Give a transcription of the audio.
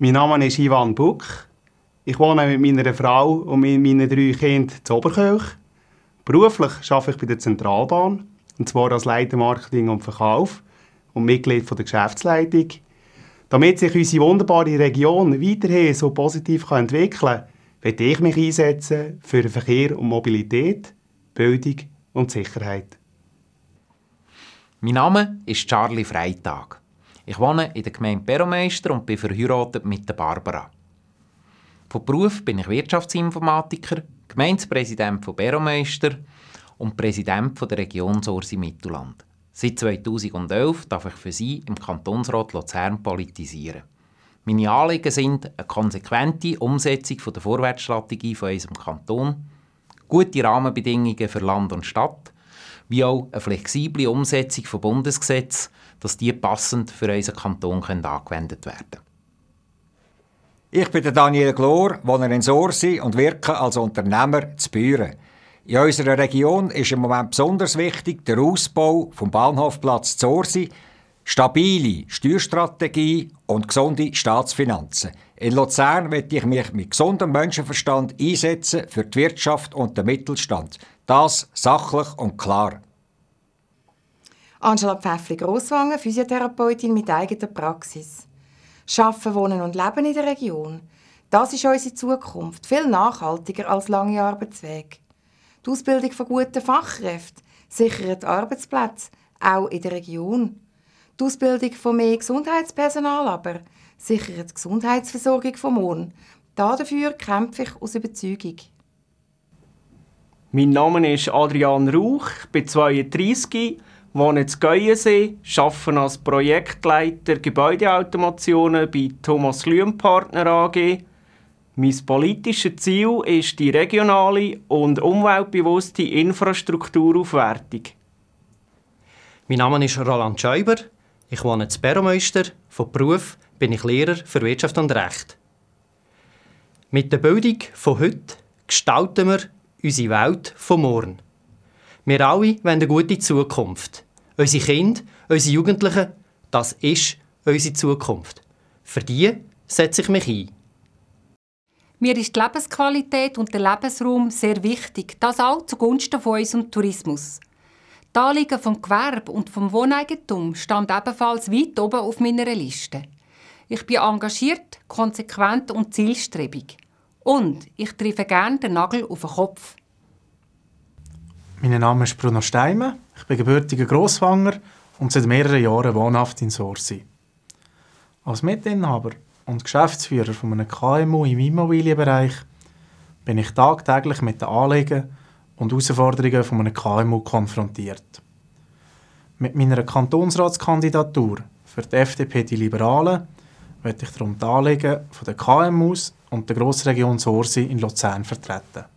Mein Name ist Ivan Buck. Ich wohne mit meiner Frau und meinen drei Kindern in Oberkirch. Beruflich arbeite ich bei der Zentralbahn, und zwar als Leiter Marketing und Verkauf und Mitglied der Geschäftsleitung. Damit sich unsere wunderbare Region weiterhin so positiv entwickeln kann, werde ich mich einsetzen für Verkehr und Mobilität, Bildung und Sicherheit. Mein Name ist Charlie Freitag. Ich wohne in der Gemeinde Peromeister und bin verheiratet mit Barbara. Von Beruf bin ich Wirtschaftsinformatiker, Gemeindepräsident von Beromeister und Präsident der Region Sorsi Mittelland. Seit 2011 darf ich für Sie im Kantonsrat Luzern politisieren. Meine Anliegen sind eine konsequente Umsetzung der Vorwärtsstrategie von unserem Kanton, gute Rahmenbedingungen für Land und Stadt, wie auch eine flexible Umsetzung von Bundesgesetzen, dass die passend für unseren Kanton können angewendet werden können. Ich bin Daniel Glor, wohne in Sorsi und wirke als Unternehmer zu Büren. In unserer Region ist im Moment besonders wichtig der Ausbau vom Bahnhofplatz Zorsi, stabile Steuerstrategie und gesunde Staatsfinanzen. In Luzern möchte ich mich mit gesundem Menschenverstand einsetzen für die Wirtschaft und den Mittelstand. einsetzen. Das sachlich und klar. Angela Pfäffli-Grosswangen, Physiotherapeutin mit eigener Praxis. Schaffen, wohnen und leben in der Region. Das ist unsere Zukunft, viel nachhaltiger als lange Arbeitswege. Die Ausbildung von guten Fachkräften sichert Arbeitsplätze, auch in der Region. Die Ausbildung von mehr Gesundheitspersonal aber sichert die Gesundheitsversorgung von morgen. Dafür kämpfe ich aus Überzeugung. Mein Name ist Adrian Rauch, bin 32, wohne in Geuensee, arbeite als Projektleiter Gebäudeautomationen bei Thomas Lühm Partner AG. Mein politisches Ziel ist die regionale und umweltbewusste Infrastrukturaufwertung. Mein Name ist Roland Scheuber, ich wohne in Beromeister, von Beruf bin ich Lehrer für Wirtschaft und Recht. Mit der Bildung von heute gestalten wir unsere Welt von morgen. Wir alle wollen eine gute Zukunft. Unsere Kinder, unsere Jugendlichen, das ist unsere Zukunft. Für die setze ich mich ein. Mir ist die Lebensqualität und der Lebensraum sehr wichtig, das auch zugunsten von unserem Tourismus. Die Anliegen vom Gewerbe und vom Wohneigentum stand ebenfalls weit oben auf meiner Liste. Ich bin engagiert, konsequent und zielstrebig. Und ich treffe gerne den Nagel auf den Kopf. Mein Name ist Bruno Steime. Ich bin gebürtiger Grosswanger und seit mehreren Jahren wohnhaft in Sorsi. Als Mitinhaber und Geschäftsführer von einem KMU im Immobilienbereich bin ich tagtäglich mit den Anliegen und Herausforderungen von einem KMU konfrontiert. Mit meiner Kantonsratskandidatur für die FDP Die Liberalen möchte ich darum die Anliegen der KMUs und der Grossregion Sorsi in Luzern vertreten.